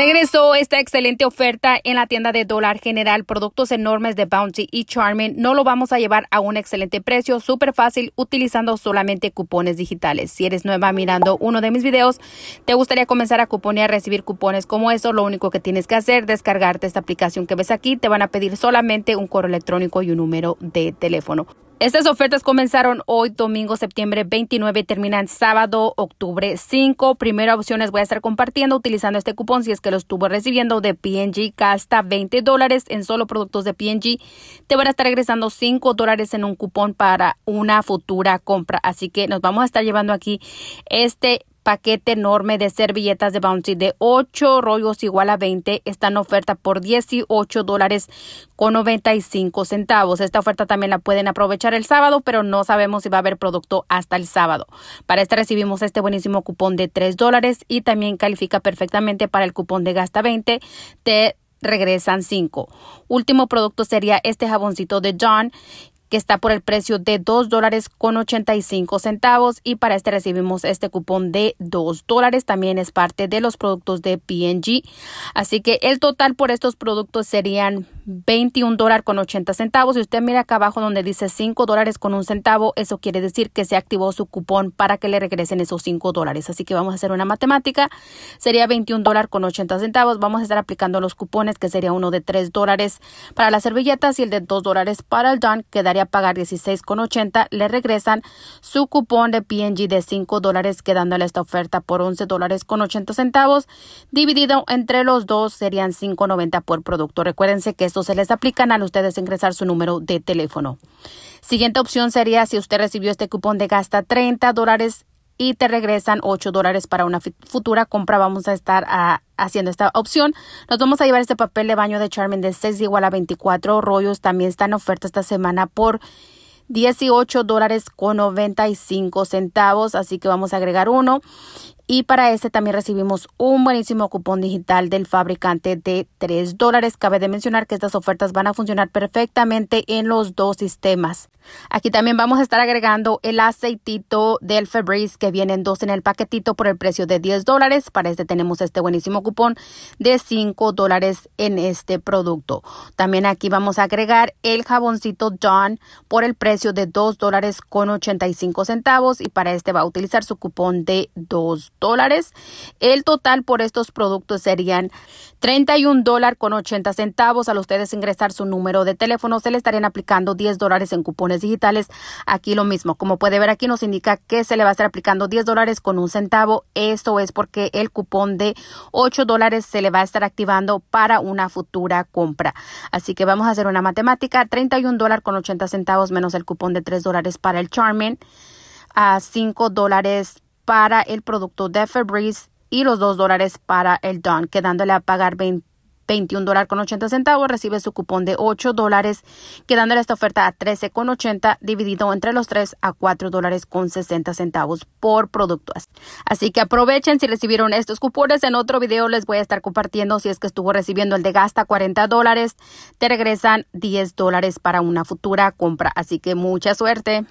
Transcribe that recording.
Regresó esta excelente oferta en la tienda de Dólar General. Productos enormes de Bounty y Charmin. No lo vamos a llevar a un excelente precio, súper fácil, utilizando solamente cupones digitales. Si eres nueva mirando uno de mis videos, te gustaría comenzar a a recibir cupones como eso, lo único que tienes que hacer es descargarte esta aplicación que ves aquí. Te van a pedir solamente un correo electrónico y un número de teléfono. Estas ofertas comenzaron hoy domingo septiembre 29 terminan sábado octubre 5. Primera opción voy a estar compartiendo utilizando este cupón si es que lo estuvo recibiendo de P&G. hasta 20 dólares en solo productos de P&G. Te van a estar regresando 5 dólares en un cupón para una futura compra. Así que nos vamos a estar llevando aquí este paquete enorme de servilletas de Bouncy de 8 rollos igual a 20 está en oferta por 18 dólares con 95 centavos. Esta oferta también la pueden aprovechar el sábado, pero no sabemos si va a haber producto hasta el sábado. Para esta recibimos este buenísimo cupón de 3 dólares y también califica perfectamente para el cupón de gasta 20 Te regresan 5. Último producto sería este jaboncito de John que está por el precio de 2 dólares con 85 centavos y para este recibimos este cupón de 2 dólares también es parte de los productos de png así que el total por estos productos serían 21 dólares con 80 centavos y usted mira acá abajo donde dice 5 dólares con un centavo eso quiere decir que se activó su cupón para que le regresen esos 5 dólares así que vamos a hacer una matemática sería 21 dólares con 80 centavos vamos a estar aplicando los cupones que sería uno de 3 dólares para las servilletas y el de 2 dólares para el don quedaría pagar 16,80, le regresan su cupón de PNG de 5 dólares, quedándole esta oferta por 11 dólares con 80 centavos. Dividido entre los dos serían 5,90 por producto. Recuérdense que estos se les aplican al ustedes ingresar su número de teléfono. Siguiente opción sería si usted recibió este cupón de gasta 30 dólares y te regresan 8 dólares para una futura compra. Vamos a estar ah, haciendo esta opción. Nos vamos a llevar este papel de baño de Charmin de 6 igual a 24 rollos. También está en oferta esta semana por 18 dólares con 95 centavos. Así que vamos a agregar uno y para este también recibimos un buenísimo cupón digital del fabricante de 3 dólares. Cabe de mencionar que estas ofertas van a funcionar perfectamente en los dos sistemas. Aquí también vamos a estar agregando el aceitito del Febreze que vienen dos en el paquetito por el precio de 10 dólares. Para este tenemos este buenísimo cupón de 5 dólares en este producto. También aquí vamos a agregar el jaboncito John por el precio de 2 dólares con 85 centavos y para este va a utilizar su cupón de 2 dólares. El total por estos productos serían $31.80. dólares con centavos. Al ustedes ingresar su número de teléfono, se le estarían aplicando 10 dólares en cupones digitales. Aquí lo mismo. Como puede ver aquí nos indica que se le va a estar aplicando 10 dólares con un centavo. Esto es porque el cupón de 8 dólares se le va a estar activando para una futura compra. Así que vamos a hacer una matemática. 31 con 80 centavos menos el cupón de 3 dólares para el Charmin. A 5 dólares para el producto de Febreze y los 2 dólares para el Don, quedándole a pagar $21.80. 21 con 80 centavos, recibe su cupón de 8 dólares, quedándole esta oferta a 13 con 80 dividido entre los 3 a 4 dólares con 60 centavos por producto. Así que aprovechen si recibieron estos cupones. En otro video les voy a estar compartiendo si es que estuvo recibiendo el de gasta 40 dólares, te regresan 10 dólares para una futura compra. Así que mucha suerte.